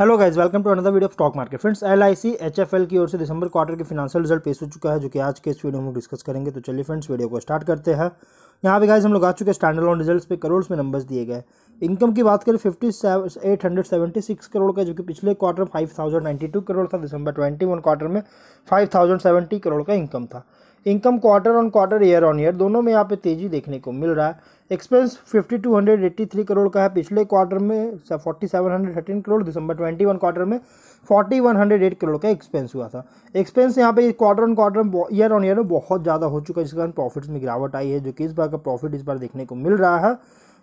hello guys welcome to another video of stock market friends L I C H F L की ओर से दिसंबर quarter के financial result पेश हो चुका है जो कि आज के इस वीडियो में डिस्कस करेंगे तो चलिए फ्रेंड्स वीडियो को स्टार्ट करते हैं यहाँ पे गाइज हम लोग आ चुके हैं स्टैंडर्ड लॉन रिजल्ट पे करोड़्स में नंबर्स दिए गए इनकम की बात करें fifty eight hundred seventy six crore का जो कि पिछले क्वार्टर में फाइव थाउजेंड टू करोड़ था दिसंबर ट्वेंटी वन क्वार्टर में फाइव थाउजेंड सेवेंटी करोड़ का इनकम था income quarter on quarter year on year दोनों में यहाँ पे तेज़ी देखने को मिल रहा है एक्सपेंस 5283 करोड़ का है पिछले क्वार्टर में 4713 करोड़ दिसंबर 21 क्वार्टर में 4108 करोड़ का एक्सपेंस हुआ था एक्सपेंस यहाँ पे quarter on quarter year on year में बहुत ज़्यादा हो चुका है जिसके कारण प्रॉफिट्स में गिरावट आई है जो कि इस बार का प्रॉफिट इस बार देखने को मिल रहा है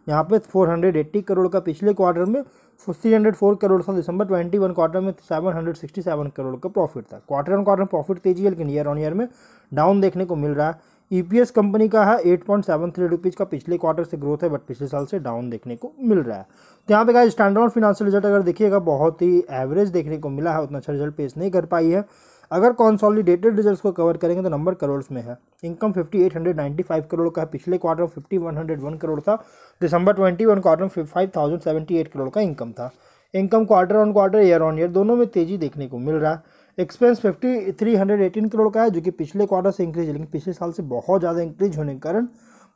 यहाँ पे 480 करोड़ का पिछले क्वार्टर में 304 करोड़ था दिसंबर 21 क्वार्टर में 767 करोड़ का प्रॉफिट था क्वार्टर ऑन क्वार्टर प्रॉफिट तेजी है लेकिन ईयर ऑन ईयर में डाउन देखने को मिल रहा है ईपीएस e कंपनी का है eight point seven three rupees का पिछले क्वार्टर से ग्रोथ है बट पिछले साल से डाउन देखने को मिल रहा है तो यहाँ पे का स्टैंडर्ड फाइनेंशियल रिजल्ट अगर देखिएगा बहुत ही एवरेज देखने को मिला है उतना अच्छा रिजल्ट पेश नहीं कर पाई है अगर कॉन्सॉलिडेटेड रिजल्ट्स को कवर करेंगे तो नंबर करोड़ में है इनकम 5895 करोड़ का है पिछले क्वार्टर में 5101 करोड़ था दिसंबर 21 क्वार्टर में 5078 करोड़ का इनकम था income quarter on quarter year on year दोनों में तेजी देखने को मिल रहा है expense fifty three hundred eighteen crore का है जो कि पिछले क्वार्टर से इंक्रीज है लेकिन पिछले साल से बहुत ज़्यादा इंक्रीज होने के कारण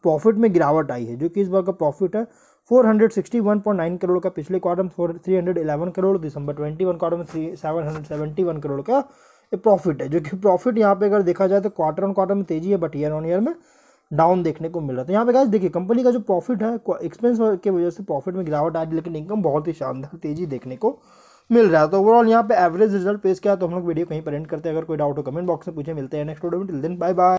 प्रॉफिट में गिरावट आई है जो कि इस बार का प्रॉफिट है 461.9 करोड़ का पिछले क्वार्टर में 311 करोड़ दिसंबर 21 क्वार्टर में थ्री सेवन करोड़ का ये प्रॉफिट है जो कि प्रॉफिट यहाँ पे अगर देखा जाए तो क्वार्टर ऑन क्वार्टर में तेजी है बट ईयर ऑन ईयर में डाउन देखने को मिल रहा था तो यहाँ पे गाइस देखिए कंपनी का जो प्रॉफिट है एक्सपेंस के वजह से प्रॉफिट में गिरावट आ रही लेकिन इनकम बहुत ही शानदार तेजी देखने को मिल रहा है तो ओवरऑल यहाँ पे एवरेज रिजल्ट पेश किया तो हम लोग वीडियो कहीं पर एंड करते हैं अगर कोई डाउट हो कमेंट बॉक्स में पूछे मिलते हैं नेक्स्ट वीडियो में टिल दिन बाय बाय